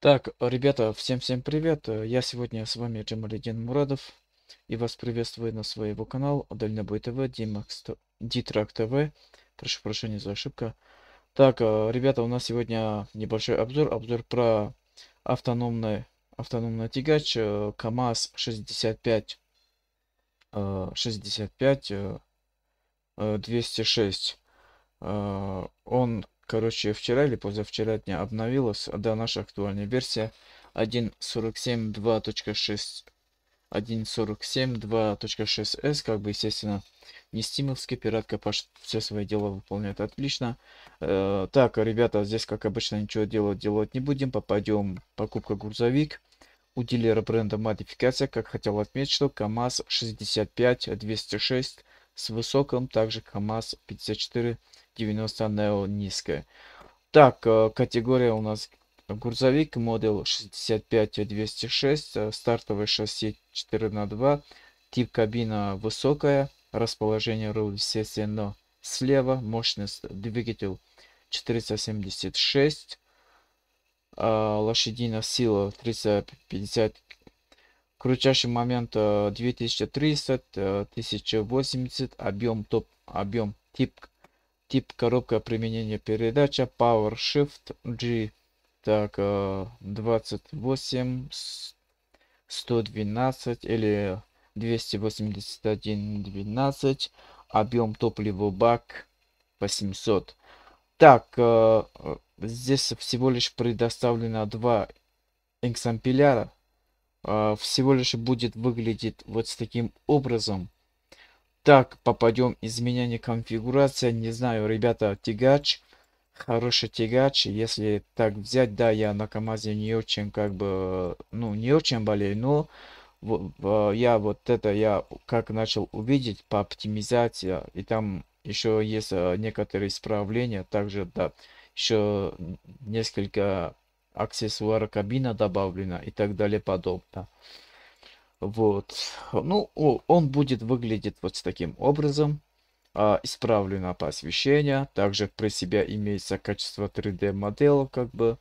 Так, ребята, всем-всем привет. Э, я сегодня с вами Джамалидин Мурадов. И вас приветствую на своего канала Дальнобой ТВ, Дитрак ТВ. Прошу прощения за ошибку. Так, э, ребята, у нас сегодня небольшой обзор. Обзор про автономный, автономный тягач э, КАМАЗ 65 65 206. Он короче, вчера или позавчера дня обновилась, да, наша актуальная версия 1.47.2.6. 1.47.2.6s, как бы, естественно, не стимовский пиратка Паш все свои дела выполняет отлично. Э, так, ребята, здесь, как обычно, ничего делать, делать не будем. Попадем покупка грузовик. У дилера бренда модификация, как хотел отметить, что КАМАЗ 65-206 с высоком, также КАМАЗ 54 90 Neo низкая. Так, э, категория у нас грузовик, модель 65206, э, стартовое шасси 4 на 2 тип кабина высокая, расположение руль естественно слева, мощность двигатель 476, э, лошадиная сила 350 крутящий момент 2300 1080 объем топ объем тип Тип коробка применения передача Power Shift G. Так, 28, э, 112 или 281, 12. Объем топлива бак 800. Так, э, здесь всего лишь предоставлено два экземпляра. Э, всего лишь будет выглядеть вот с таким образом. Так, попадем. Изменение конфигурации. Не знаю, ребята, тягач. Хороший тягач. Если так взять, да, я на КамАЗе не очень, как бы, ну, не очень болею, но я вот это я как начал увидеть по оптимизации и там еще есть э, некоторые исправления также да еще несколько аксессуар кабина добавлено и так далее подобное вот. Ну, он будет выглядеть вот с таким образом. А, исправлено по освещению, Также при себя имеется качество 3D моделов, как бы.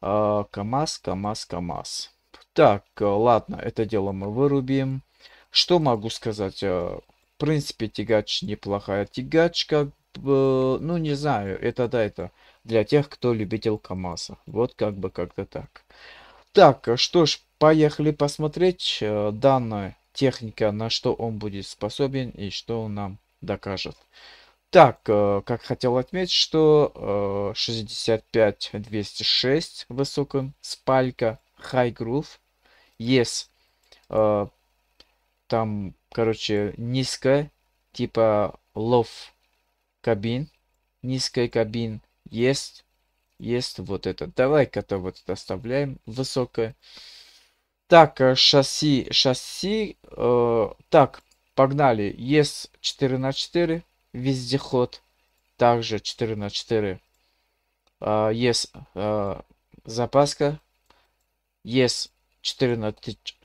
А, КАМАЗ, КАМАЗ, КАМАЗ. Так, ладно, это дело мы вырубим. Что могу сказать? А, в принципе, тягач неплохая тягачка. Ну, не знаю, это да, это для тех, кто любитель КАМАЗа. Вот как бы как-то так. Так, что ж, поехали посмотреть э, данная техника, на что он будет способен и что он нам докажет. Так, э, как хотел отметить, что 65-206 э, высоким, спалька, high groove, yes, там, короче, низкая, типа love кабин, низкая кабин, есть есть вот этот. Давай-ка-то вот это оставляем высокое. Так, э, шасси, шасси. Э, так, погнали. Есть 4 на 4 вездеход. Также 4 на 4 э, есть э, запаска. Есть 4 на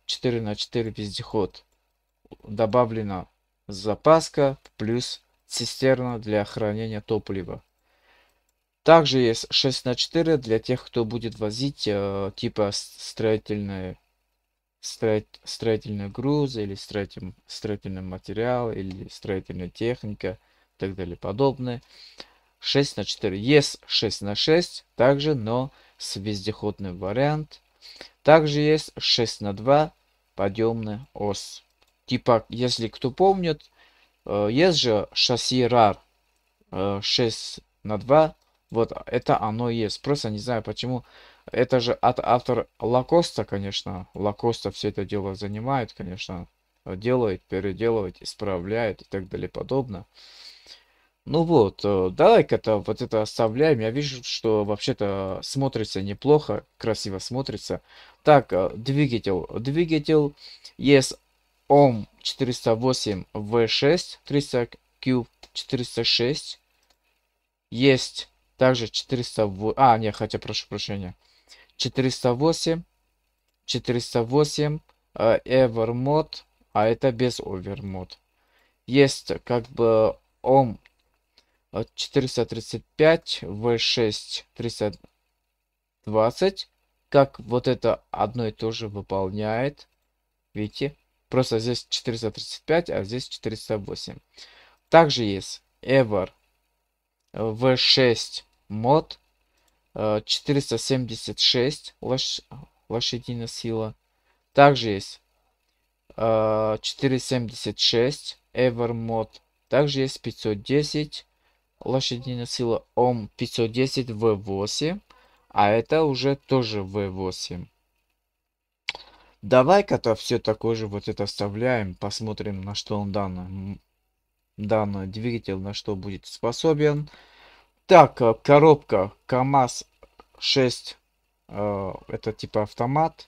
4 на 4 вездеход. Добавлена запаска плюс цистерна для хранения топлива. Также есть 6 на 4 для тех, кто будет возить э, типа строительные, строит, строительные грузы или строитель, строительный материал или строительная техника и так далее подобное. 6 на 4 есть 6 на 6 также, но с вездеходным вариант. Также есть 6 на 2 подъемная ос. Типа, если кто помнит, э, есть же шасси RAR э, 6 на 2 вот а, это оно есть. Просто не знаю почему. Это же от автор Лакоста, конечно. Лакоста все это дело занимает, конечно. Э, делает, переделывает, исправляет и так далее подобно Ну вот, э, давай-ка это вот это оставляем. Я вижу, что вообще-то смотрится неплохо, красиво смотрится. Так, э, двигатель. Двигатель есть ОМ 408 V6 300 Q 406. Есть также 408... А, нет, хотя, прошу прощения. 408, 408, э, Evermod, а это без Overmod. Есть как бы OM 435, V6 320. Как вот это одно и то же выполняет. Видите? Просто здесь 435, а здесь 408. Также есть Ever э, V6 мод 476 э, лош... лошадиная сила. Также есть 476 э, Ever мод. Также есть 510 лошадиная сила ОМ 510 V8. А это уже тоже V8. Давай-ка-то все такое же вот это вставляем. Посмотрим, на что он данный, данный двигатель, на что будет способен. Так, э, коробка КАМАЗ 6, э, это типа автомат.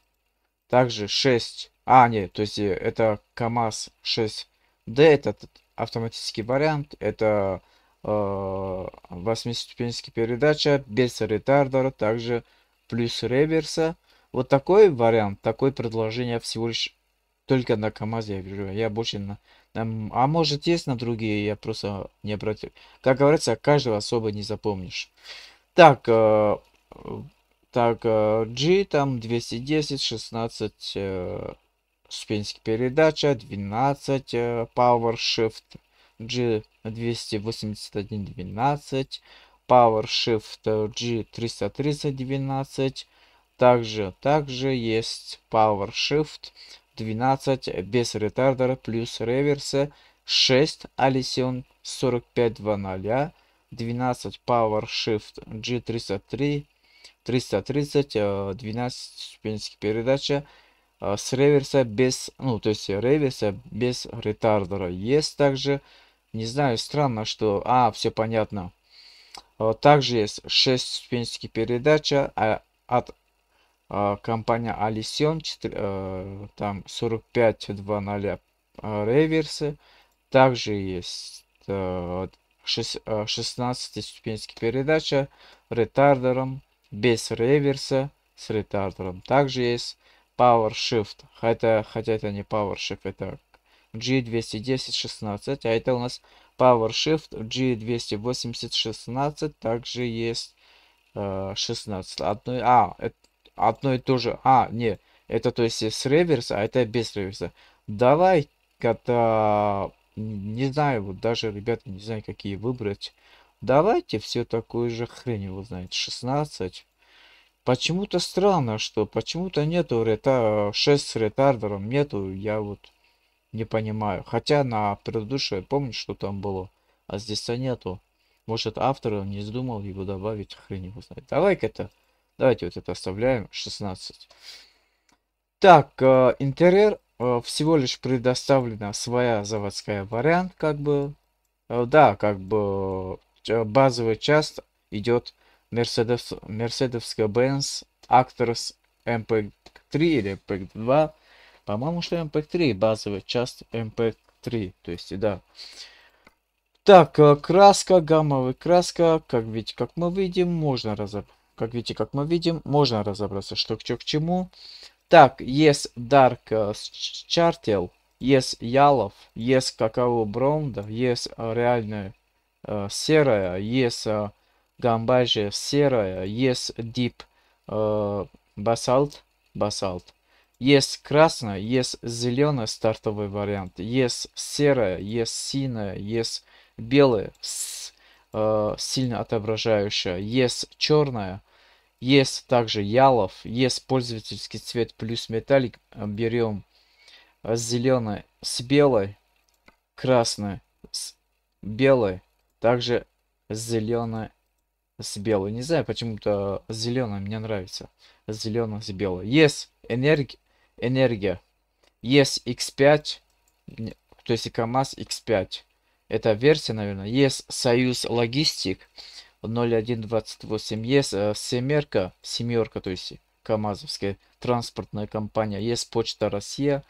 Также 6, а нет, то есть э, это КАМАЗ 6D, это автоматический вариант, это э, 8-ступенчатая передача без ретардера, также плюс реверса. Вот такой вариант, такое предложение всего лишь только на КАМАЗе я вижу. Я больше на Эм, а может есть на другие, я просто не обратил. Как говорится, каждого особо не запомнишь. Так, э, так, э, G там 210, 16 э, ступенческих передача, 12 э, Power Shift, G 281, 12, Power Shift э, G 330, 12, также, также есть Power Shift 12 без ретардера плюс реверса 6 Alison 4500 12 Power Shift G303 330 12 ступенческих передача с реверса без, ну то есть реверса без ретардера есть также, не знаю, странно, что, а, все понятно. Э, также есть 6 ступенческих передача от а, компания Alision, 4, э, там 45.2.0 э, реверсы. Также есть 16-ступенчатая э, передача ретардером, без реверса, с ретардером. Также есть Power Shift, хотя, хотя это не Power Shift, это G210-16, а это у нас Power Shift G280-16, также есть 16. Одно, а, это одно и то же. А, не, это то есть с реверса, а это без реверса. Давай, когда... Не знаю, вот даже, ребята, не знаю, какие выбрать. Давайте все такую же хрень его знает. 16. Почему-то странно, что почему-то нету рета... 6 с ретардером, нету, я вот не понимаю. Хотя на предыдущее помню, что там было, а здесь-то нету. Может, автор не задумал его добавить, хрень его знает. Давай-ка это Давайте вот это оставляем, 16. Так, э, интерьер э, всего лишь предоставлена своя заводская вариант, как бы. Э, да, как бы базовый част идет Mercedes, Mercedes-Benz Actors MP3 или MP2. По-моему, что MP3, базовый част MP3, то есть, да. Так, краска, гаммовая краска, как, ведь, как мы видим, можно разобрать как видите, как мы видим, можно разобраться, что к, к чему. Так, есть Dark Chartel, э, есть Ялов, есть Какао Бронда, есть э, реальная э, серая, есть э, Гамбажия серая, есть Deep э, basalt, Басалт. Есть красная, есть зеленая стартовый вариант, есть серая, есть синая, есть белая, э, сильно отображающая. Есть черная, есть также ялов, есть пользовательский цвет плюс металлик. Э, берем э, зеленый с белой, красный с белой, также зеленый с белой. Не знаю, почему-то зеленый мне нравится. Зеленый с белой. Есть энерги... энергия. Есть X5, то есть КАМАЗ X5 это версия, наверное, есть Союз Логистик 0128, есть э, Семерка, Семерка, то есть КАМАЗовская транспортная компания, есть Почта Россия,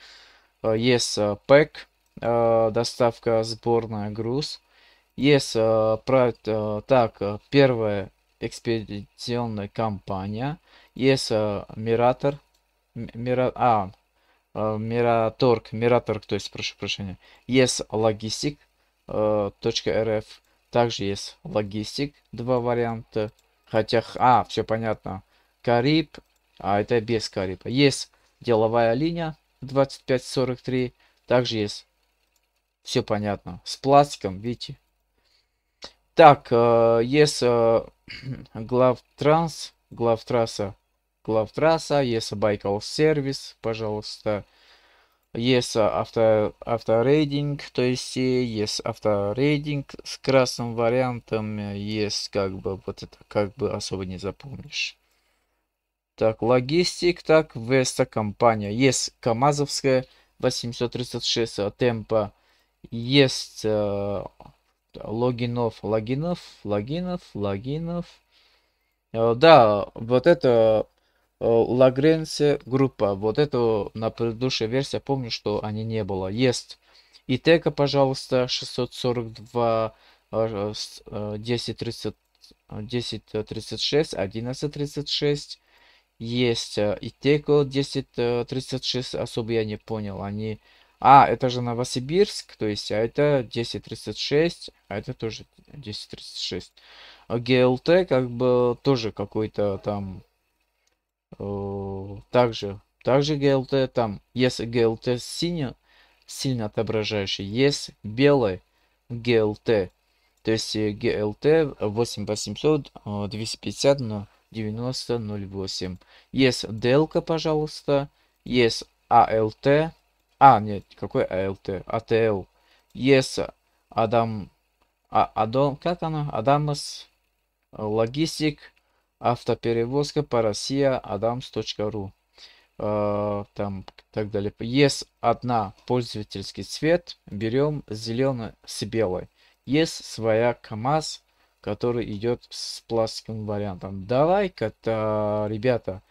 э, есть э, ПЭК, э, доставка сборная груз, есть э, э, так, первая экспедиционная компания, есть э, Миратор, Мира, а, Мираторг, Мираторг, то есть, прошу прощения, есть логистик, .rf. Также есть логистик, два варианта. Хотя, а, все понятно. Кариб, а это без Кариба. Есть деловая линия 2543. Также есть, все понятно, с пластиком, видите. Так, э, есть э, главтранс, главтрасса, главтрасса, есть Байкал сервис, пожалуйста есть авто, авторейдинг, то есть есть авторейдинг с красным вариантом, есть как бы вот это как бы особо не запомнишь. Так, логистик, так, Веста компания. Есть КАМАЗовская 836 э, темпа, есть э, логинов, логинов, логинов, логинов. Э, да, вот это Э, Лагренсе группа. Вот это э, на предыдущей версии, я помню, что они не было. Есть Итека, пожалуйста, 642, 1030, 1036, 1136. Есть э, Итеко 1036, особо я не понял. Они... А, это же Новосибирск, то есть, а это 1036, а это тоже 1036. А ГЛТ как бы тоже какой-то там также, также GLT, там есть GLT синий, сильно отображающий, есть белый GLT. То есть GLT 8800 250 на 90 08. Есть DL, пожалуйста, есть ALT, а, а, нет, какой ALT? А ATL. А есть Адам... А, Адон... Как она? Адамас... Э, Логистик автоперевозка по Россия adams.ru э, там так далее. Есть одна пользовательский цвет, берем зеленый с белой. Есть своя КАМАЗ, который идет с пластиковым вариантом. Давай-ка, ребята,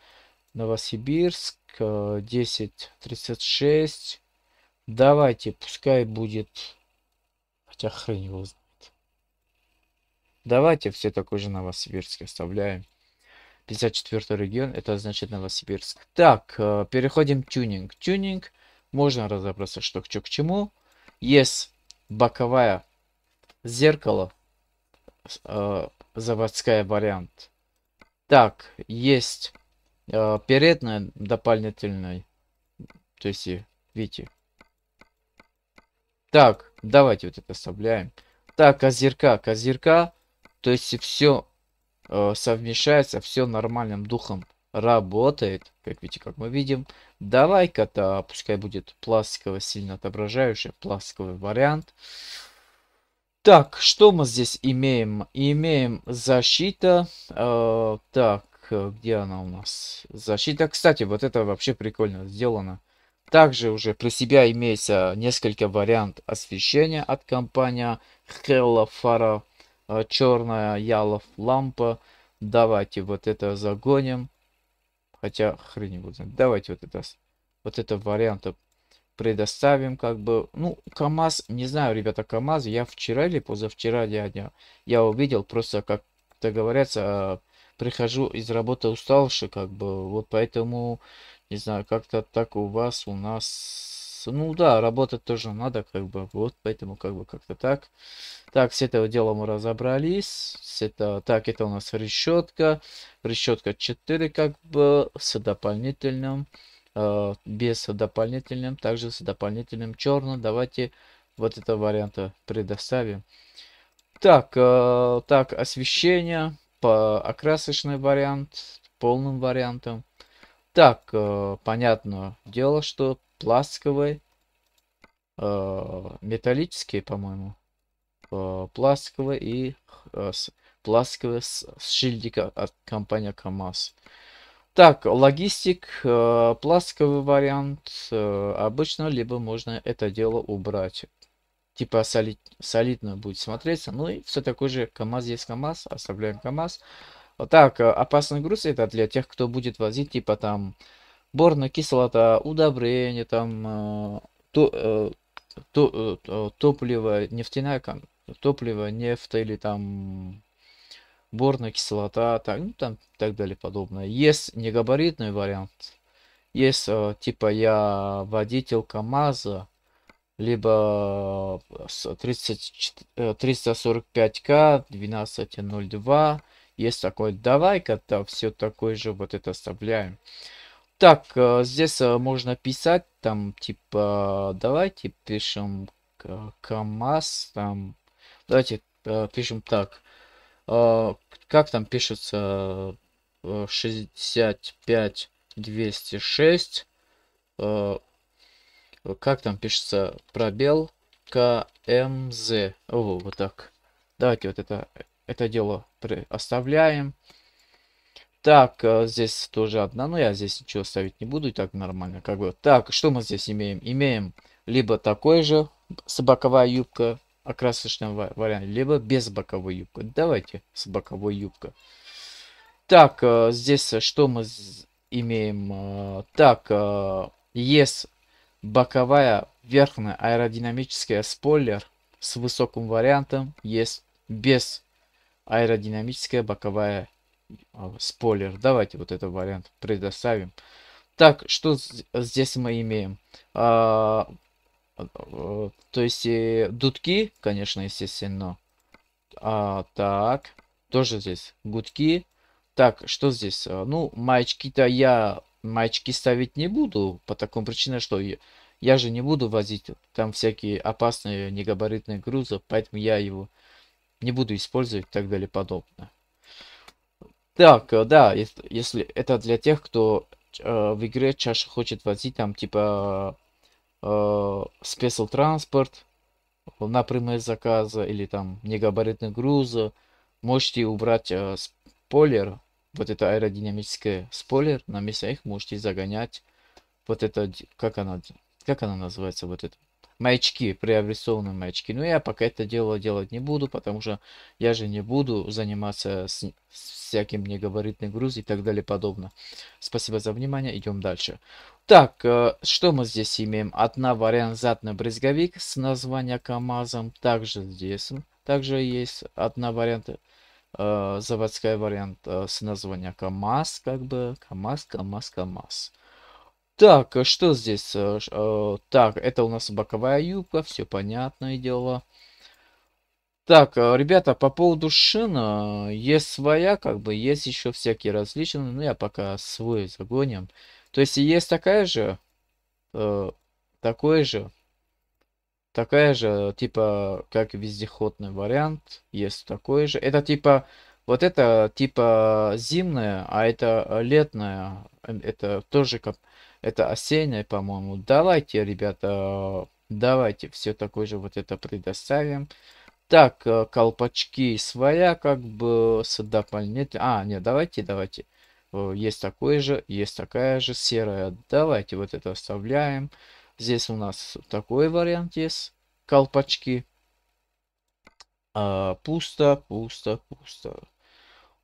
Новосибирск 1036. Э, Давайте, пускай будет... Хотя хрень его знает. Давайте все такой же Новосибирск оставляем. 54 регион, это значит Новосибирск. Так, э, переходим к тюнинг. Тюнинг, можно разобраться, что к, что, к чему. Есть боковая зеркало, э, заводская вариант. Так, есть э, передная дополнительная, то есть, видите. Так, давайте вот это оставляем. Так, козырька, козырька, то есть все Э, совмещается, все нормальным духом работает, как видите, как мы видим. До лайка-то пускай будет пластиковый, сильно отображающий, пластиковый вариант. Так, что мы здесь имеем? Имеем защита. Э, так, где она у нас? Защита. Кстати, вот это вообще прикольно сделано. Также уже при себя имеется несколько вариант освещения от компании Hello Faro. А, черная ялов лампа. Давайте вот это загоним. Хотя хрень его знает. Давайте вот это вот это варианта предоставим как бы. Ну, КАМАЗ, не знаю, ребята, КАМАЗ, я вчера или позавчера я, я, я увидел, просто как договорятся, а, прихожу из работы уставший, как бы, вот поэтому, не знаю, как-то так у вас, у нас ну да, работать тоже надо, как бы, вот, поэтому как бы как-то так. Так, с этого дела мы разобрались. С этого, так, это у нас решетка. Решетка 4, как бы, с дополнительным, э, без дополнительным, также с дополнительным черным. Давайте вот этого варианта предоставим. Так, э, так, освещение, по окрасочный вариант, полным вариантом. Так, э, понятно дело, что пластиковый, э, металлические, по-моему, э, и э, с, пластиковый шильдика от компании КАМАЗ. Так, логистик, э, пластиковый вариант э, обычно, либо можно это дело убрать. Типа солид, солидно будет смотреться. Ну и все такое же, КАМАЗ есть КАМАЗ, оставляем КАМАЗ. Так, э, опасный груз это для тех, кто будет возить, типа там борная кислота, удобрения, там, э, э, то, э, то, топливо, нефтяная, топливо, нефть или там борная кислота, так, ну, там, так далее подобное. Есть негабаритный вариант. Есть, э, типа, я водитель КАМАЗа, либо 30, 345к 12.02. Есть такой, давай-ка все такое же вот это оставляем. Так, э, здесь э, можно писать, там, типа, э, давайте пишем КАМАЗ, там, давайте пишем так. Как там пишется 65 206? Как там пишется пробел КМЗ? О, вот так. Давайте вот это, это дело оставляем. Так, э, здесь тоже одна, но я здесь ничего ставить не буду, и так нормально, как бы. Так, что мы здесь имеем? Имеем либо такой же боковая юбка, окрасочный а вариант, либо без боковой юбки. Давайте с боковой юбкой. Так, э, здесь э, что мы имеем? Так, есть боковая верхняя аэродинамическая спойлер с высоким вариантом, есть без аэродинамическая боковая а, спойлер. Давайте вот этот вариант предоставим. Так, что здесь мы имеем? А, а то есть э, дудки, конечно, естественно. А, так, тоже здесь гудки. Так, что здесь? А, ну, маячки-то я маячки ставить не буду, по такому причине, что я, я же не буду возить там всякие опасные негабаритные грузы, поэтому я его не буду использовать и так далее подобное. Так, э, да, если, если это для тех, кто э, в игре чаще хочет возить там типа э, спесл транспорт, на прямые заказы или там негабаритные грузы, можете убрать э, спойлер, вот это аэродинамическое спойлер, на месте их можете загонять вот это, как она, как она называется, вот это, маячки, преобрисованные маячки. Но я пока это дело делать не буду, потому что я же не буду заниматься с, с всяким негабаритным грузом и так далее подобное. Спасибо за внимание, идем дальше. Так, э, что мы здесь имеем? Одна вариант задный брызговик с названием КАМАЗом. Также здесь также есть одна вариант, э, заводская вариант э, с названием КАМАЗ, как бы КАМАЗ, КАМАЗ, КАМАЗ. Так, а что здесь? Э, э, так, это у нас боковая юбка, все понятное дело. Так, э, ребята, по поводу шина есть своя, как бы, есть еще всякие различные, но я пока свой загоним. То есть есть такая же, э, такой же, такая же, типа, как вездеходный вариант, есть такой же. Это типа, вот это типа зимная, а это летная, это тоже как это осенняя, по-моему. Давайте, ребята, давайте все такое же вот это предоставим. Так, э, колпачки своя, как бы, с дополнительным... А, нет, давайте, давайте. Э, есть такое же, есть такая же серая. Давайте вот это оставляем. Здесь у нас такой вариант есть. Колпачки. А, пусто, пусто, пусто.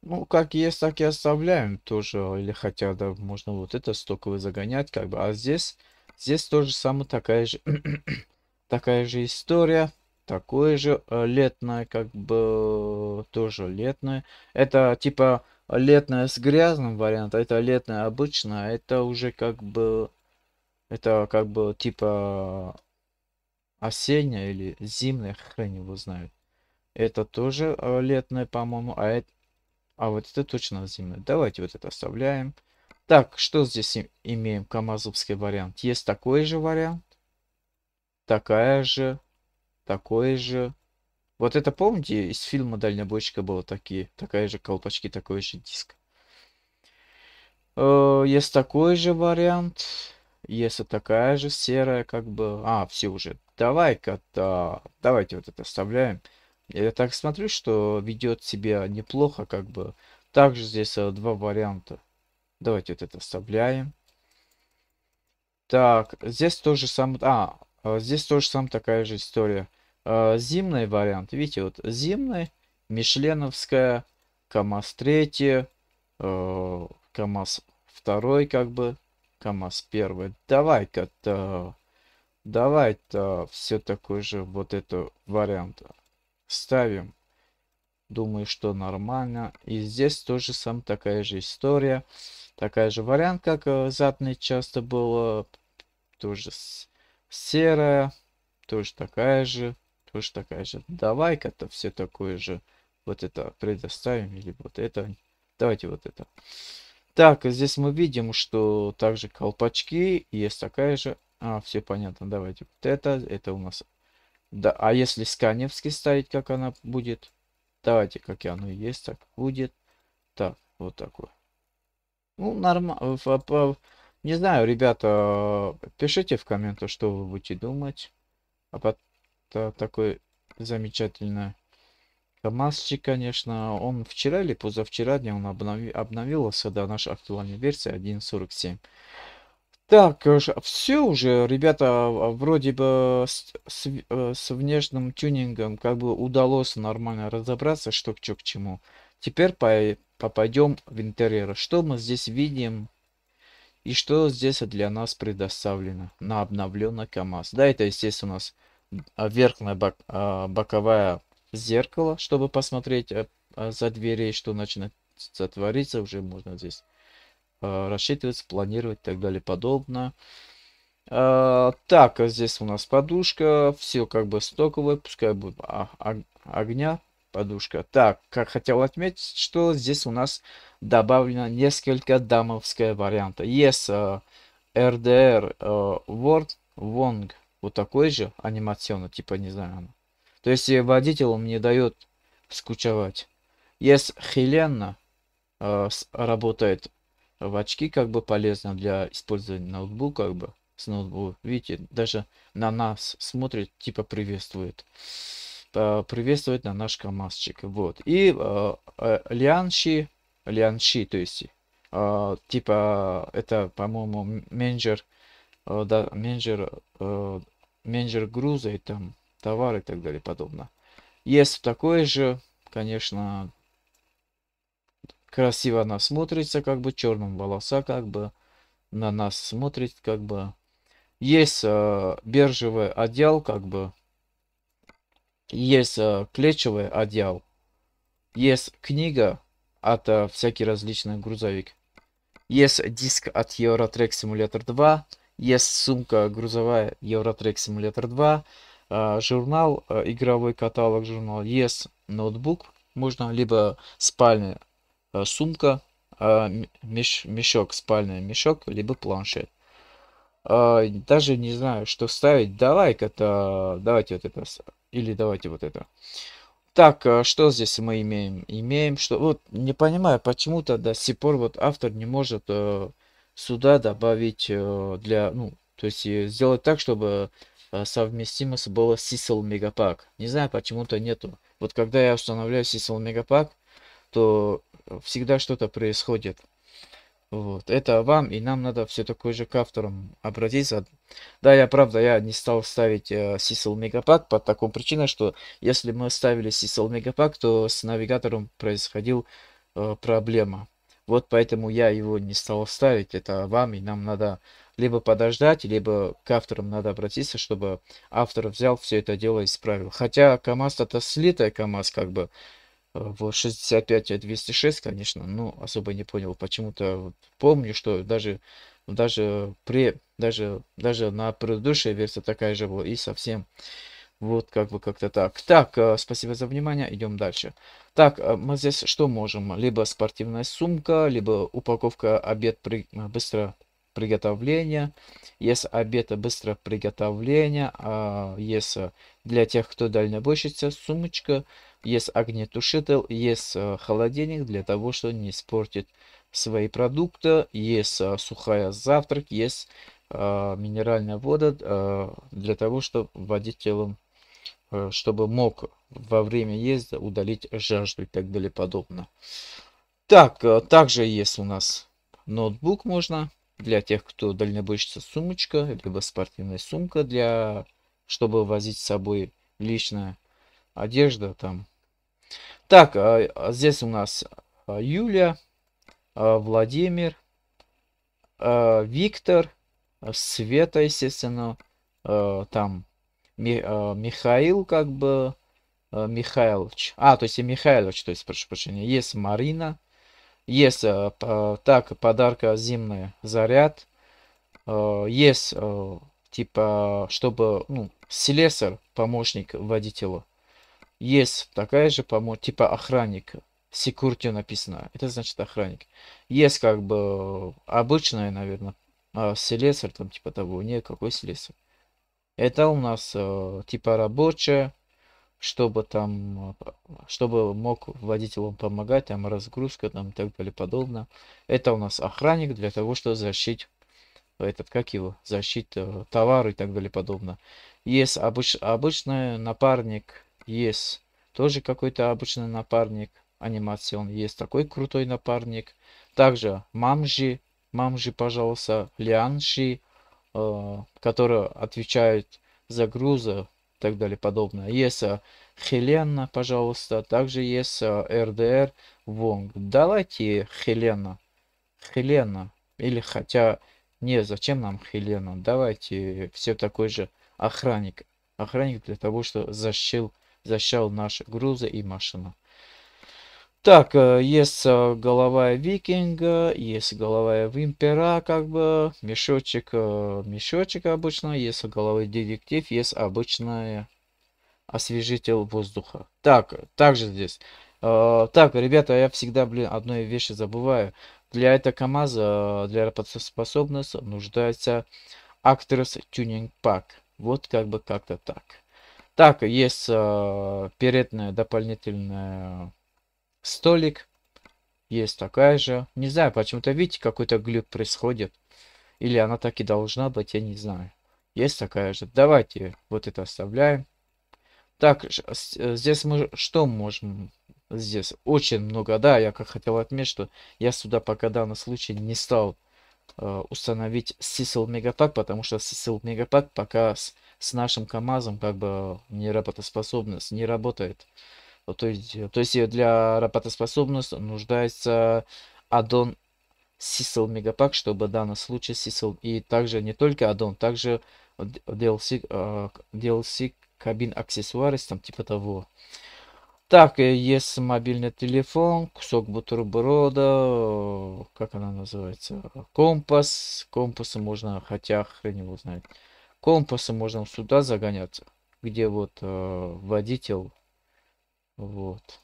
Ну, как есть, так и оставляем тоже. А, или хотя, да, можно вот это стоковый загонять, как бы. А здесь, здесь тоже самое такая же, такая же история. Такое же э, летное, как бы, тоже летное. Это типа летное с грязным вариантом а это летное обычное. А это уже как бы, это как бы типа осенняя или зимняя, хрен его знает. Это тоже э, летное, по-моему, а это а вот это точно наземное. Давайте вот это оставляем. Так, что здесь имеем? Камазовский вариант. Есть такой же вариант. Такая же. Такой же. Вот это, помните, из фильма «Дальнобойщика» было такие. Такая же колпачки, такой же диск. Э, есть такой же вариант. Если такая же серая, как бы... А, все уже. Давай-ка, давайте вот это оставляем. Я так смотрю, что ведет себя неплохо, как бы. Также здесь э, два варианта. Давайте вот это вставляем. Так, здесь тоже сам... А, э, здесь тоже сам такая же история. Э, зимный вариант. Видите, вот зимный, Мишленовская, КАМАЗ 3, КАМАЗ 2, как бы, КАМАЗ 1. Давай-ка-то... Давай-то все такой же вот это вариант. Ставим. Думаю, что нормально. И здесь тоже сам такая же история. Такая же вариант, как э, задний часто было. Тоже серая. Тоже такая же. Тоже такая же. Давай-ка то все такое же. Вот это предоставим. Или вот это. Давайте вот это. Так, здесь мы видим, что также колпачки. Есть такая же. А, все понятно. Давайте вот это. Это у нас да, а если сканевский ставить, как она будет? Давайте, как оно и есть, так будет. Так, вот такой. Ну, нормально. Э, э, не знаю, ребята, э, пишите в комментах, что вы будете думать А под такой замечательный. КамАЗчик, конечно, он вчера или позавчера дня он обнови, обновился, до нашей актуальной версии 1.47. Так, э, все уже, ребята, вроде бы с, с, э, с внешним тюнингом как бы удалось нормально разобраться, что к, что к чему. Теперь по, попадем в интерьер. Что мы здесь видим и что здесь для нас предоставлено на обновленный КАМАЗ. Да, это, естественно, у нас а, верхняя бок, а, боковая зеркало, чтобы посмотреть э, а, за дверей, что начинает твориться, уже можно здесь Э, рассчитывать, планировать и так далее подобное. А, так, а здесь у нас подушка, все как бы стоковое, пускай будет а, огня, подушка. Так, как хотел отметить, что здесь у нас добавлено несколько дамовская варианта. Есть yes, RDR Word Wong, вот такой же анимационный, типа не знаю. То есть э, водитель он не дает скучевать. Есть yes, Хелена, работает в очки как бы полезно для использования ноутбука как бы с ноутбука. Видите, даже на нас смотрит, типа приветствует. А, приветствует на наш камазчик. Вот. И э, э, лианши, лианши, то есть, э, типа, это, по-моему, менеджер, э, да, менеджер, э, менеджер груза и там товары и так далее подобное. Есть такое же, конечно, красиво она смотрится, как бы черным волоса, как бы на нас смотрит, как бы. Есть э, биржевый отдел, как бы. Есть э, клечевый отдел. Есть книга от э, всяких различных грузовик. Есть диск от Eurotrack Simulator 2. Есть сумка грузовая Eurotrack Simulator 2. Э, журнал, э, игровой каталог журнал. Есть ноутбук. Можно либо спальня Э, сумка, а, мешок, спальный мешок, либо планшет. А, даже не знаю, что ставить Да лайк это... Давайте вот это. Или давайте вот это. Так, а, что здесь мы имеем? Имеем, что... Вот не понимаю, почему-то до сих пор вот автор не может э, сюда добавить э, для... Ну, то есть сделать так, чтобы совместимость была с Сисел Мегапак. Не знаю, почему-то нету. Вот когда я устанавливаю Сисел Мегапак, то всегда что-то происходит. Вот. Это вам и нам надо все такое же к авторам обратиться. Да, я правда, я не стал ставить э, Сисел Мегапак по такой причине, что если мы ставили Сисел Мегапак, то с навигатором происходил э, проблема. Вот поэтому я его не стал ставить. Это вам и нам надо либо подождать, либо к авторам надо обратиться, чтобы автор взял все это дело и исправил. Хотя КамАЗ это слитая КамАЗ как бы. Э, в 65-206, э, конечно, но особо не понял. Почему-то вот помню, что даже, даже, при, даже, даже на предыдущей версии такая же была и совсем... Вот как бы как-то так. Так, э, спасибо за внимание, идем дальше. Так, мы здесь что можем? Либо спортивная сумка, либо упаковка обед при... быстро приготовления, есть обеды быстрого приготовления, а, есть э, для тех, кто дальнобойщица, сумочка, есть огнетушитель, есть э, холодильник для того, чтобы не испортить свои продукты, есть э, сухая завтрак, есть минеральная вода для того, чтобы водителям, чтобы мог во время езда удалить жажду и так далее подобное. Так, также есть у нас ноутбук можно для тех, кто дальнобойщица сумочка, либо спортивная сумка, для, чтобы возить с собой личная одежда там. Так, а, а здесь у нас а, Юля, Владимир, Виктор, Света, естественно, там Михаил, как бы, Михайлович. А, то есть и Михайлович, то есть, прошу прощения. Есть Марина, есть э, так подарка зимний заряд. Э, есть э, типа, чтобы ну, селесар, помощник водителю. Есть такая же помощь, типа охранник. Секурти написано. Это значит охранник. Есть как бы обычная, наверное, а селесар, там типа того. Не, какой селесар? Это у нас э, типа рабочая чтобы там, э, чтобы мог водитель помогать, там разгрузка, там и так далее подобное. Это у нас охранник для того, чтобы защитить этот, как его, защита э, товара и так далее подобное. Есть обыч, обычный напарник, есть тоже какой-то обычный напарник, анимацион, есть такой крутой напарник. Также мамжи, мамжи, пожалуйста, лянши э, которые отвечают за грузы, так далее подобное. Есть э, Хелена, пожалуйста, также есть РДР э, Вонг. Давайте Хелена. Хелена. Или хотя, не, зачем нам Хелена? Давайте все такой же охранник. Охранник для того, что защил, защищал наши грузы и машину. Так, э, есть э, голова викинга, есть голова вимпера, как бы, мешочек, э, мешочек обычно, есть голова детектив, есть обычная освежитель воздуха. Так, также здесь. так, ребята, я всегда, блин, одной вещи забываю. Для этого КАМАЗа, для работоспособности нуждается актерс тюнинг пак. Вот как бы как-то так. Так, есть передняя дополнительная столик. Есть такая же. Не знаю, почему-то, видите, какой-то глюк происходит. Или она так и должна быть, я не знаю. Есть такая же. Давайте вот это оставляем. Так, э, здесь мы что можем? Здесь очень много, да, я как хотел отметить, что я сюда пока в данном не стал э, установить Сисел Мегапак, потому что Сисел Мегапак пока с, с нашим КАМАЗом как бы э, неработоспособность не работает. Ну, то есть, э, то есть для работоспособности нуждается аддон Сисел Мегапак, чтобы в данном случае Сисел и также не только аддон, также DLC, а, DLC кабин аксессуары, там типа того. Так, э, есть мобильный телефон, кусок бутерброда, э, как она называется, компас. Компасы можно, хотя хрен его знает. Компасы можно сюда загоняться, где вот э, водитель вот.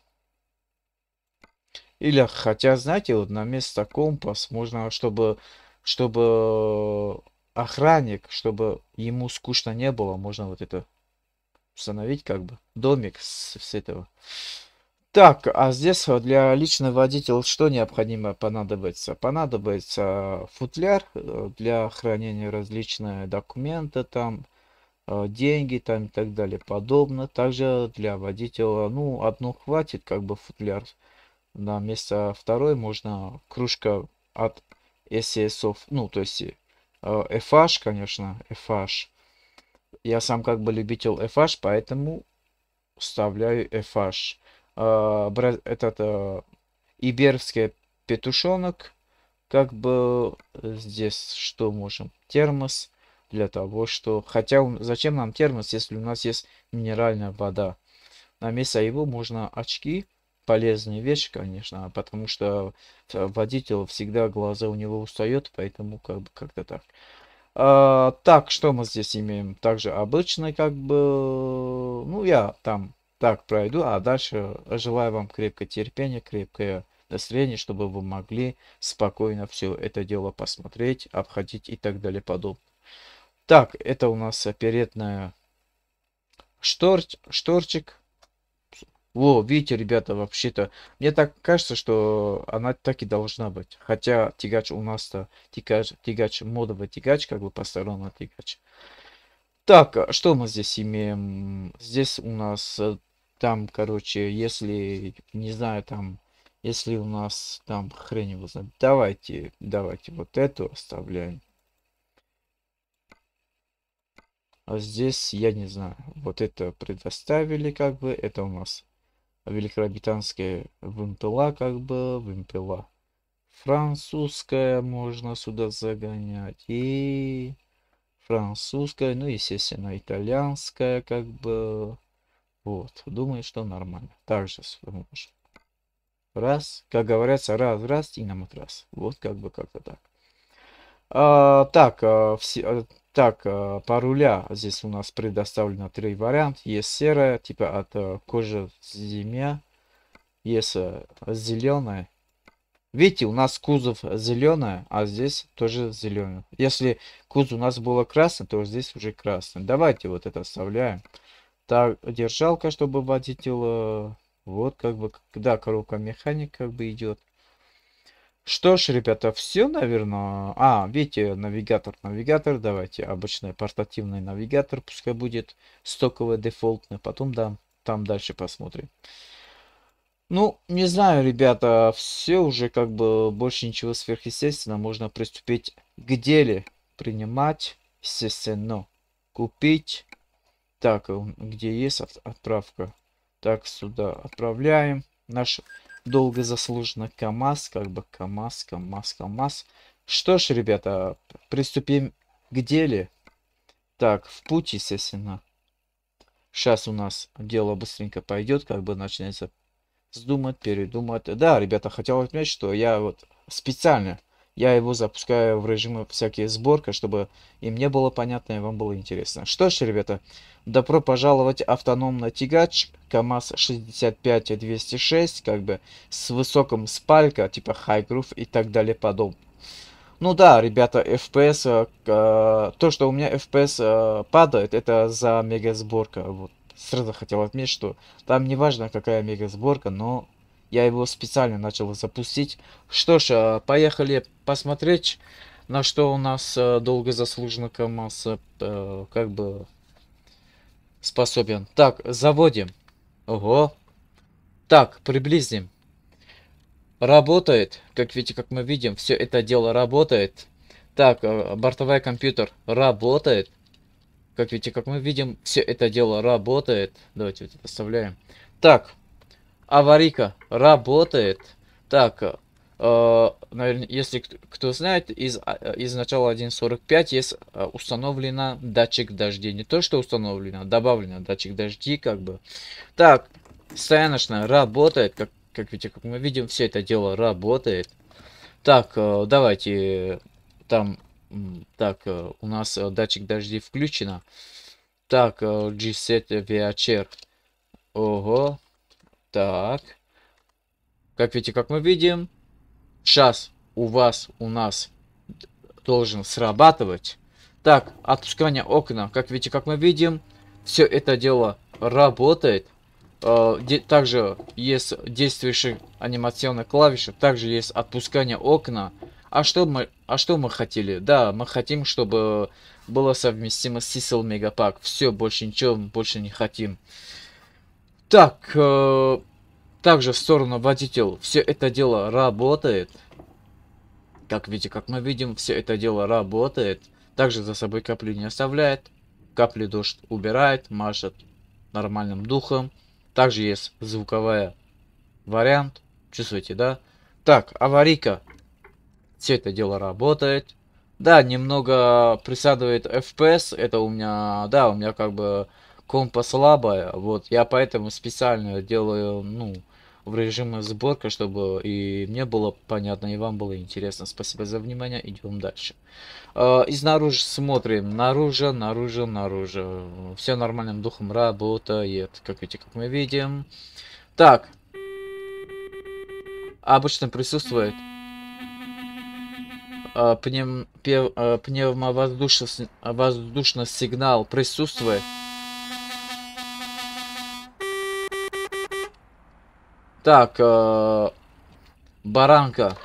Или, хотя, знаете, вот на место компас можно, чтобы, чтобы э, охранник, чтобы ему скучно не было, можно вот это установить как бы домик с, с этого. Так, а здесь для личного водителя что необходимо понадобится? Понадобится футляр э, для хранения различных документов там, Э, деньги там и так далее подобно Также для водителя, ну, одну хватит, как бы футляр. На место а второй можно кружка от SES, ну, то есть э, FH, конечно, FH. Я сам как бы любитель FH, поэтому вставляю FH. Э, этот иберский петушонок, как бы здесь что можем? Термос для того, что... Хотя зачем нам термос, если у нас есть минеральная вода? На место его можно очки, полезная вещь, конечно, потому что э, водитель всегда глаза у него устает, поэтому как бы как-то так. А, так, что мы здесь имеем? Также обычный, как бы, ну я там так пройду, а дальше желаю вам крепкое терпение, крепкое настроение, чтобы вы могли спокойно все это дело посмотреть, обходить и так далее подобное. Так, это у нас оперетная штор... шторчик. Во, видите, ребята, вообще-то, мне так кажется, что она так и должна быть. Хотя тягач у нас-то, тягач, тягач, модовый тягач, как бы посторонний тягач. Так, а что мы здесь имеем? Здесь у нас э, там, короче, если, не знаю, там, если у нас там хрень его знает. Давайте, давайте вот эту оставляем. А здесь, я не знаю, вот это предоставили, как бы, это у нас великобританская вымпела, как бы, вымпела. Французская можно сюда загонять, и французская, ну, естественно, итальянская, как бы, вот, думаю, что нормально. Также сюда можно. Раз, как говорится, раз, раз и на матрас. Вот, как бы, как-то так. А, так, а, все, а, так, э, пароля здесь у нас предоставлено три варианта. Есть серая, типа от э, кожи зимя. Есть э, зеленая. Видите, у нас кузов зеленая, а здесь тоже зеленый. Если кузов у нас было красный, то здесь уже красный. Давайте вот это оставляем. Так, держалка, чтобы водитель... Вот как бы, да, коробка механик как бы идет. Что ж, ребята, все, наверное. А, видите, навигатор, навигатор, давайте. Обычный портативный навигатор, пускай будет стоковый, дефолтный. Потом да, там дальше посмотрим. Ну, не знаю, ребята, все уже как бы больше ничего сверхъестественного. Можно приступить к деле. Принимать, естественно, купить. Так, где есть отправка? Так, сюда отправляем. Наш долго заслуженно. КАМАЗ, как бы КАМАЗ, КАМАЗ, КАМАЗ. Что ж, ребята, приступим к деле. Так, в путь, естественно. Сейчас у нас дело быстренько пойдет, как бы начинается сдумать передумать. Да, ребята, хотел отметить, что я вот специально я его запускаю в режимы всякие сборка, чтобы и мне было понятно, и вам было интересно. Что ж, ребята, добро пожаловать автономно тягач КАМАЗ 65206, как бы с высоком спалька, типа High Groove и так далее подобное. Ну да, ребята, FPS, э, э, то, что у меня FPS э, падает, это за мега сборка. Вот. Сразу хотел отметить, что там не важно, какая мега сборка, но я его специально начал запустить. Что ж, э, поехали посмотреть, на что у нас э, долго заслуженно КамАЗ э, как бы способен. Так, заводим. Ого. Так, приблизим. Работает. Как видите, как мы видим, все это дело работает. Так, бортовой компьютер работает. Как видите, как мы видим, все это дело работает. Давайте вот это оставляем. Так, Аварика работает. Так, э, наверное, если кто знает, из, а, из начала 1.45 есть э, установлено датчик дождей. Не то, что установлено, а добавлено датчик дождей, как бы. Так, стояночная работает, как, как, видите, как мы видим, все это дело работает. Так, э, давайте, э, там, так, э, у нас э, датчик дождей включено. Так, э, G-Set VHR. Ого, так. Как видите, как мы видим, сейчас у вас, у нас должен срабатывать. Так, отпускание окна. Как видите, как мы видим, все это дело работает. Э, также есть действующие анимационные клавиши, также есть отпускание окна. А что мы, а что мы хотели? Да, мы хотим, чтобы было совместимо с Сисел Мегапак. Все, больше ничего, больше не хотим. Так, э, также в сторону водитель. Все это дело работает. Как видите, как мы видим, все это дело работает. Также за собой капли не оставляет. Капли дождь убирает, машет нормальным духом. Также есть звуковая вариант. Чувствуете, да? Так, аварийка. Все это дело работает. Да, немного присадывает FPS. Это у меня... Да, у меня как бы компа слабая, вот, я поэтому специально делаю, ну, в режиме сборка, чтобы и мне было понятно, и вам было интересно. Спасибо за внимание, идем дальше. Э, из смотрим, наружу, наружу, наружу. Все нормальным духом работает, как видите, как мы видим. Так. Обычно присутствует а, а, пневмовоздушный сигнал присутствует Так, э, баранка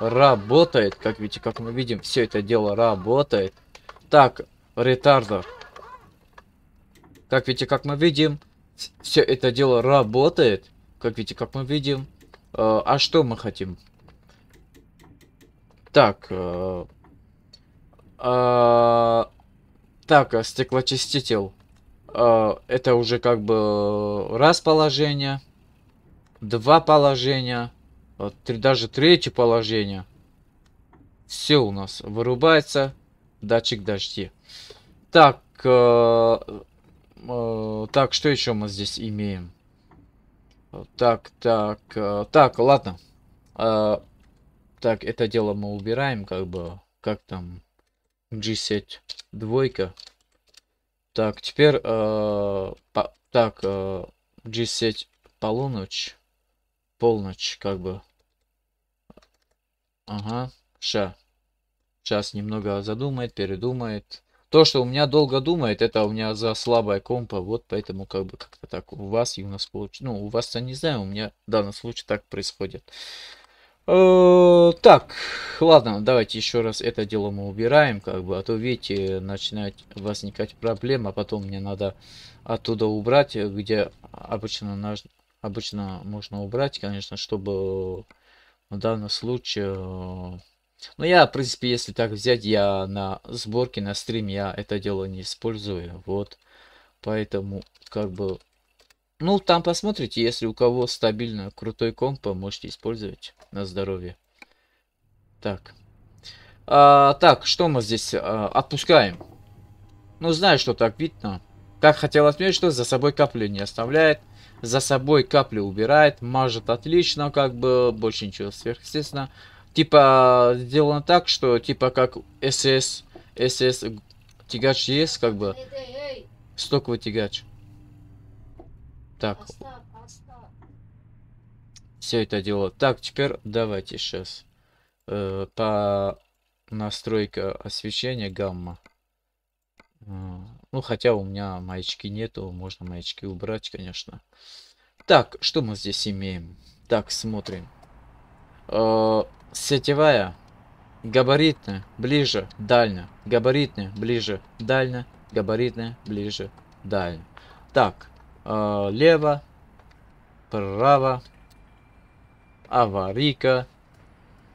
работает. Как видите, как мы видим, все это дело работает. Так, ретардер. Как видите, как мы видим, все это дело работает. Как видите, как мы видим. Э, а что мы хотим? Так. Э, а, э, так, стеклочиститель. Э, это уже как бы э, расположение два положения, даже третье положение. Все у нас вырубается, датчик дожди. Так, э, э, так, что еще мы здесь имеем? Так, так, э, так, ладно. Э, так, это дело мы убираем, как бы, как там, G-сеть двойка. Так, теперь, э, по, так, э, G-сеть полуночь полночь, как бы. Ага, ша. Сейчас немного задумает, передумает. То, что у меня долго думает, это у меня за слабая компа, вот поэтому как бы как-то так у вас и у нас получится. Ну, у вас-то не знаю, у меня в данном случае так происходит. Э, так, ладно, давайте еще раз это дело мы убираем, как бы, а то, видите, начинает возникать проблема, потом мне надо оттуда убрать, где обычно наш обычно можно убрать, конечно, чтобы в данном случае... Э, Но ну, я, в принципе, если так взять, я на сборке, на стриме я это дело не использую. Вот. Поэтому, как бы... Ну, там посмотрите, если у кого стабильно крутой комп, можете использовать на здоровье. Так. А, так, что мы здесь а, отпускаем? Ну, знаю, что так видно. Как хотел отметить, что за собой каплю не оставляет. За собой каплю убирает. Мажет отлично, как бы. Больше ничего сверхъестественно. Типа, сделано так, что типа как СС, СС тягач есть, как бы. Стоковый тягач. Так. Все это дело. Так, теперь давайте сейчас. Э, по настройка освещения гамма. Э, ну, хотя у меня маячки нету, можно маячки убрать, конечно. Так, что мы здесь имеем? Так, смотрим. Э сетевая. Габаритная, ближе, дально. Габаритная, ближе, дально. Габаритная, ближе, дально. Так, э лево, право, аварийка.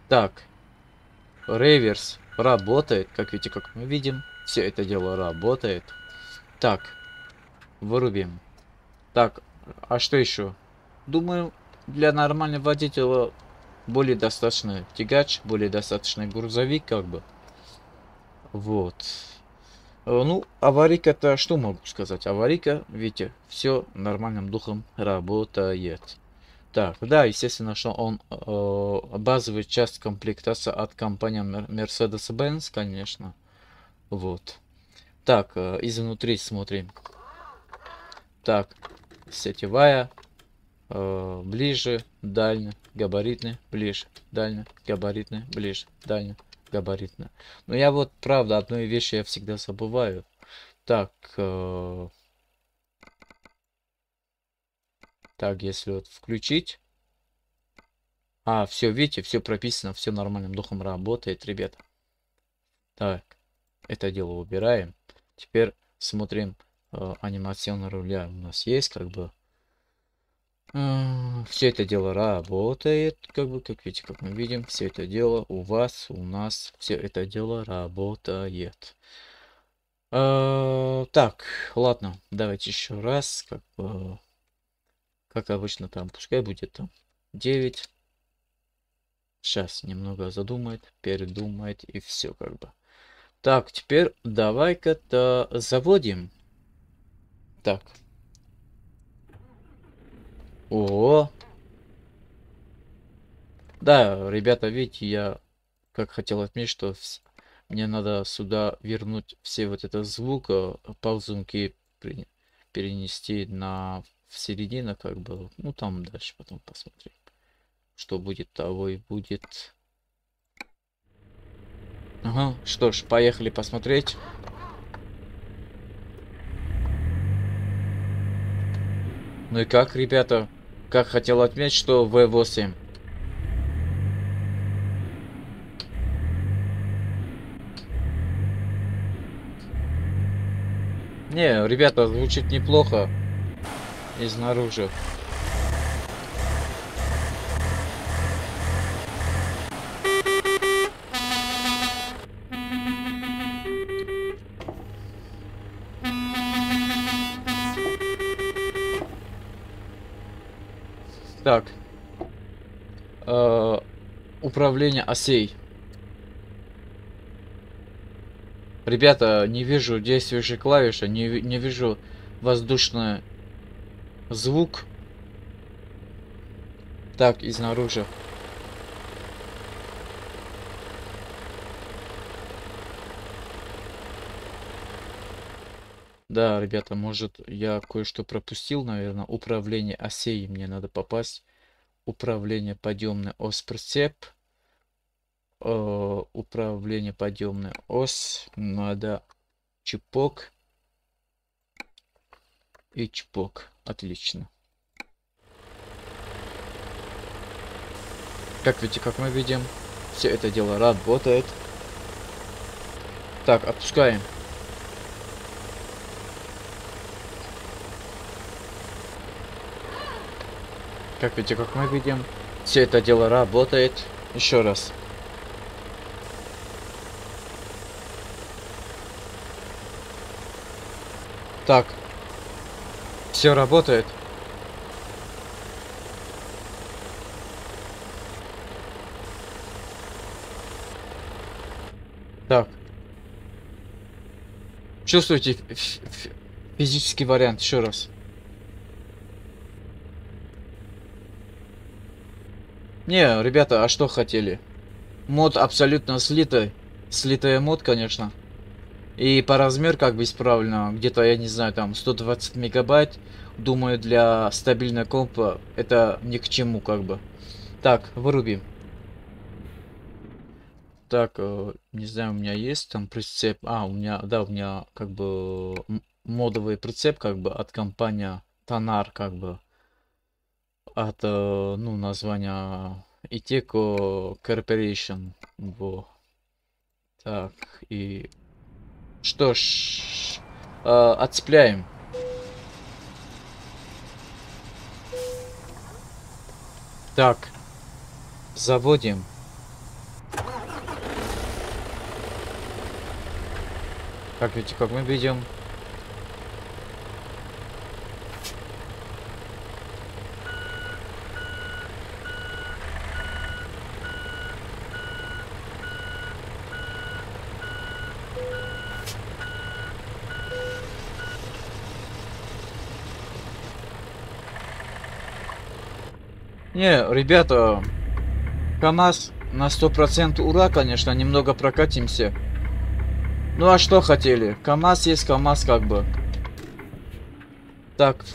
Так, реверс работает, как видите, как мы видим. Все это дело работает. Так. Вырубим. Так, а что еще? Думаю, для нормального водителя более достаточно тягач, более достаточно грузовик, как бы. Вот. Э, ну, аварийка-то что могу сказать? Аварийка, видите, все нормальным духом работает. Так, да, естественно, что он э, базовый часть комплектации от компании Mercedes-Benz, конечно. Вот. Так, э, изнутри смотрим. Так, сетевая, э, ближе, дально, габаритно, ближе, дально, габаритно, ближе, дально, габаритно. Но ну, я вот, правда, одной вещи я всегда забываю. Так, э, так, если вот включить. А, все, видите, все прописано, все нормальным духом работает, ребята. Так, это дело убираем. Теперь смотрим, э, руля у нас есть, как бы. все это дело работает, как бы, как видите, как мы видим, все это дело у вас, у нас, все это дело работает. Э, так, ладно, давайте еще раз, как бы, как обычно там, пускай будет там 9. Сейчас немного задумает, передумает и все как бы. Так, теперь давай-ка-то заводим. Так. О. Да, ребята, видите, я как хотел отметить, что мне надо сюда вернуть все вот это звук, э, ползунки перенести на в середину, как бы. Ну, там дальше потом посмотрим. Что будет, того и будет. Ага, что ж, поехали посмотреть. Ну и как, ребята, как хотел отметить, что V8. Не, ребята, звучит неплохо. Изнаружи. Так. Э, управление осей. Ребята, не вижу действующие клавиши, не, не вижу воздушный звук. Так, из Да, ребята, может я кое-что пропустил, наверное. Управление осей мне надо попасть. Управление подъемное ос прицеп. Э, управление подъемное ос. Надо чипок. И чипок. Отлично. Как видите, как мы видим, все это дело работает. Так, отпускаем. Как видите, как мы видим, все это дело работает. Еще раз. Так. Все работает. Так. Чувствуете физический вариант еще раз. Не, ребята, а что хотели? Мод абсолютно слитый. Слитая мод, конечно. И по размер как бы исправлено. Где-то, я не знаю, там 120 мегабайт. Думаю, для стабильной компа это ни к чему как бы. Так, вырубим. Так, э, не знаю, у меня есть там прицеп. А, у меня, да, у меня как бы модовый прицеп как бы от компании Тонар как бы от э, ну, названня итеко Corporation. Бо. Так, и... Что ж... Э, отцепляем. Так. Заводим. Как видите, как мы видим, Не, ребята, КамАЗ на 100% ура, конечно, немного прокатимся. Ну а что хотели? КамАЗ есть КамАЗ как бы. Так,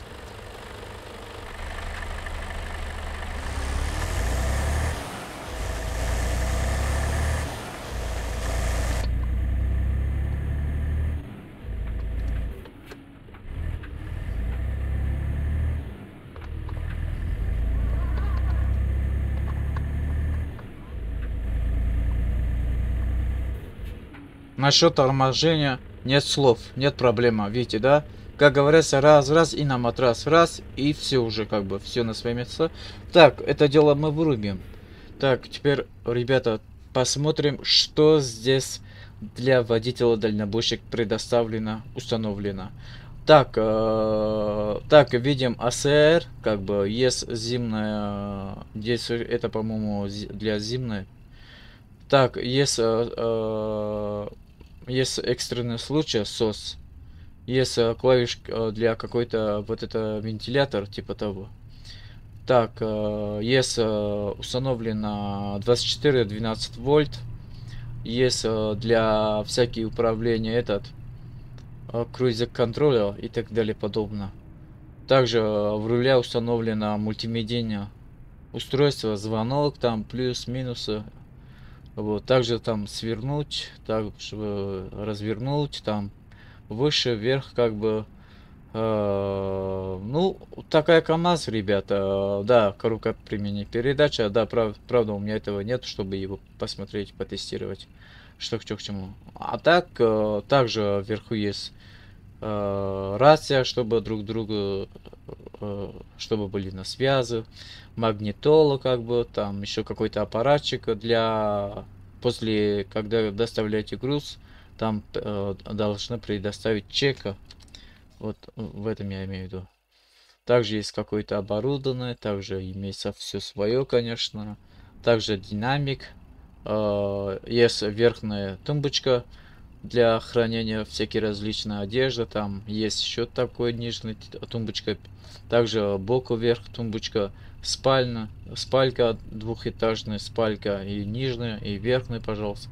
Насчет торможения нет слов, нет проблема, видите, да? Как говорится, раз-раз и на матрас, раз, и все уже, как бы, все на свои места. Так, это дело мы вырубим. Так, теперь, ребята, посмотрим, что здесь для водителя дальнобойщик предоставлено, установлено. Так, э, так, видим АСР, как бы, есть зимная, здесь это, по-моему, для зимной. Так, есть э, э, есть экстренный случай, СОС. Есть э, клавишка э, для какой-то вот это вентилятор, типа того. Так, э, есть установлено 24-12 вольт. Есть для всякие управления этот круизик контроля и так далее подобное. Также в руле установлено мультимедийное устройство, звонок, там плюс-минусы вот, также там свернуть, так развернуть, там выше, вверх, как бы. Э, ну, такая КАМАЗ, ребята, да, коробка применения передача, да, прав, правда, у меня этого нет, чтобы его посмотреть, потестировать, что к чему. К чему. А так, э, также вверху есть э, рация, чтобы друг другу, чтобы были на связи магнитолу, как бы, там еще какой-то аппаратчик для... После, когда доставляете груз, там э, должны предоставить чека. Вот э, в этом я имею в виду. Также есть какое-то оборудование, также имеется все свое, конечно. Также динамик, э, есть верхняя тумбочка, для хранения всякие различные одежды. Там есть еще такой нижняя тумбочка. Также боку вверх тумбочка, спальна спалька, двухэтажная спалька и нижняя, и верхняя, пожалуйста.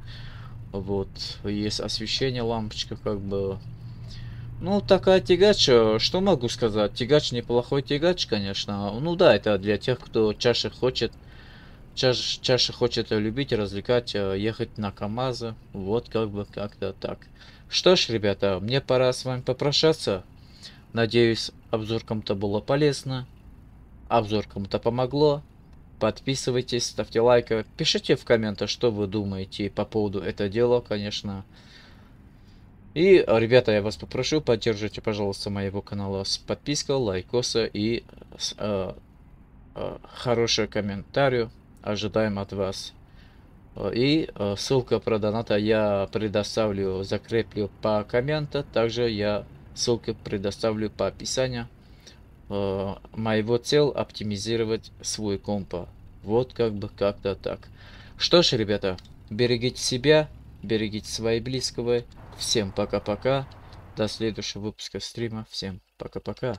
Вот, есть освещение, лампочка как бы. Ну, такая тягач, э, что могу сказать? Тягач неплохой тягач, конечно. Ну да, это для тех, кто чаще хочет чаще, чаще хочет любить, развлекать, э, ехать на КамАЗы. Вот как бы как-то так. Что ж, ребята, мне пора с вами попрощаться. Надеюсь, обзор кому-то было полезно. Обзор кому-то помогло. Подписывайтесь, ставьте лайки, пишите в комментах, что вы думаете по поводу этого дела, конечно. И, ребята, я вас попрошу, поддержите, пожалуйста, моего канала с подпиской, лайкоса и с, э, э, хороший комментарий ожидаем от вас. И э, ссылка про доната я предоставлю, закреплю по комменту. Также я ссылки предоставлю по описанию э, моего цел оптимизировать свой компа. Вот как бы как-то так. Что ж, ребята, берегите себя, берегите свои близкого. Всем пока-пока. До следующего выпуска стрима. Всем пока-пока.